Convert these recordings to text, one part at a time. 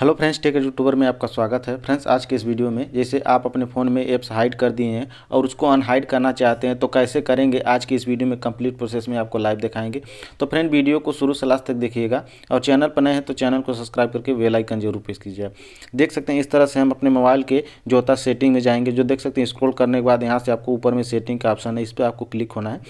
hello friends tech YouTuber में आपका स्वागत है फ्रेंड्स आज के इस वीडियो में जैसे आप अपने फ़ोन में एप्स हाइड कर दिए हैं और उसको अनहाइड करना चाहते हैं तो कैसे करेंगे आज की इस वीडियो में कंप्लीट प्रोसेस में आपको लाइव दिखाएंगे तो फ्रेंड वीडियो को शुरू से लास्ट तक देखिएगा और चैनल पर नए हैं तो चैनल को सब्सक्राइब करके वेलाइकन जरूर प्रेस कीजिए देख सकते हैं इस तरह से हम अपने मोबाइल के जो होता सेटिंग में जाएंगे जो देख सकते हैं स्क्रोल करने के बाद यहाँ से आपको ऊपर में सेटिंग का ऑप्शन है इस पर आपको क्लिक होना है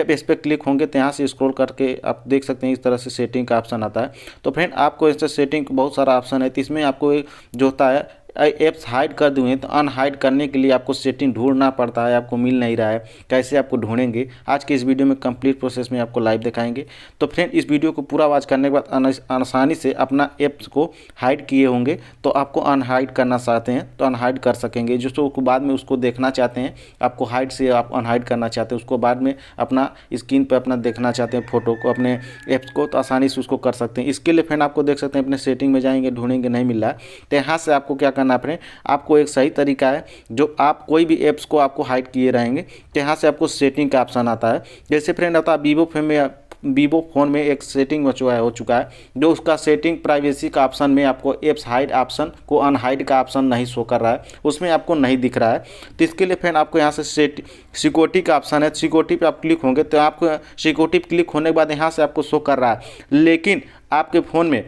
जब इस पर क्लिक होंगे तो यहाँ से स्क्रोल करके आप देख सकते हैं इस तरह से सेटिंग का ऑप्शन आता है तो फ्रेंड आपको इस सेटिंग बहुत सारा ऑप्शन है पैंतीस में आपको जो होता है ऐप्स हाइड कर दिए हैं तो अनहाइड करने के लिए आपको सेटिंग ढूंढना पड़ता है आपको मिल नहीं रहा है कैसे आपको ढूंढेंगे आज के इस वीडियो में कंप्लीट प्रोसेस में आपको लाइव दिखाएंगे तो फ्रेंड इस वीडियो को पूरा वॉच करने के बाद आसानी से अपना ऐप्स को हाइड किए होंगे तो आपको अनहाइड करना चाहते हैं तो अनहाइड कर सकेंगे जिसको तो बाद में उसको देखना चाहते हैं आपको हाइड से आप अनहाइड करना चाहते हैं उसको बाद में अपना स्क्रीन पर अपना देखना चाहते हैं फोटो को अपने ऐप्स को तो आसानी से उसको कर सकते हैं इसके लिए फ्रेंड आपको देख सकते हैं अपने सेटिंग में जाएंगे ढूंढेंगे नहीं मिल रहा है तो यहाँ से आपको क्या करना करना पड़े आपको एक सही तरीका है जो आप कोई भी ऐप्स को आपको हाइड किए रहेंगे तो यहाँ से आपको सेटिंग का ऑप्शन आता है जैसे फ्रेंड आता है वीवो फेम में वीवो फ़ोन में एक सेटिंग हुआ हो चुका है जो उसका सेटिंग प्राइवेसी का ऑप्शन में आपको एप्स हाइड ऑप्शन को अनहाइड का ऑप्शन नहीं शो कर रहा है उसमें आपको नहीं दिख रहा है तो इसके लिए फ्रेंड आपको यहाँ से सेट सिक्योरिटी का ऑप्शन है सिक्योरिटी पे आप क्लिक होंगे तो आपको सिक्योरिटी क्लिक होने के बाद यहाँ से आपको शो कर रहा है लेकिन आपके फ़ोन में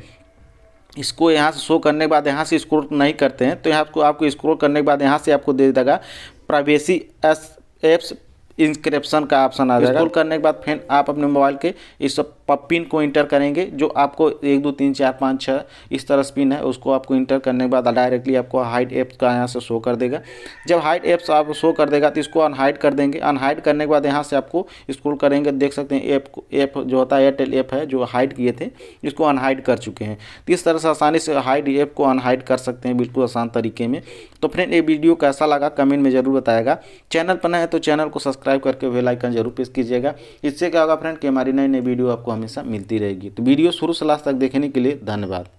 इसको यहाँ से शो करने के बाद यहाँ से स्क्रोल नहीं करते हैं तो यहाँ आपको आपको स्क्रोल करने के बाद यहाँ से आपको दे देगा प्राइवेसी एस एप्स इंस्क्रिप्शन का ऑप्शन आ जाएगा स्क्रोल करने के बाद फिर आप अपने मोबाइल के इस पिन को इंटर करेंगे जो आपको एक दो तीन चार पाँच छः इस तरह से पिन है उसको आपको इंटर करने के बाद डायरेक्टली आपको हाइट एप्स का यहाँ से शो कर देगा जब हाइट एप्स आप शो कर देगा तो इसको अनहाइड कर देंगे अनहाइड करने के बाद यहाँ से आपको स्क्रोल करेंगे देख सकते हैं ऐप ऐप जो होता है एयरटेल ऐप है जो हाइड किए थे इसको अनहाइड कर चुके हैं तो इस तरह से आसानी से हाइड ऐप को अनहाइड कर सकते हैं बिल्कुल आसान तरीके में तो फ्रेंड ये वीडियो कैसा लगा कमेंट में ज़रूर बताएगा चैनल पर ना है तो चैनल को सब्सक्राइब करके वेलाइकन जरूर प्रेस कीजिएगा इससे क्या होगा फ्रेंड कि हमारी नई नई वीडियो आपको हमेशा मिलती रहेगी तो वीडियो शुरू से लास्ट तक देखने के लिए धन्यवाद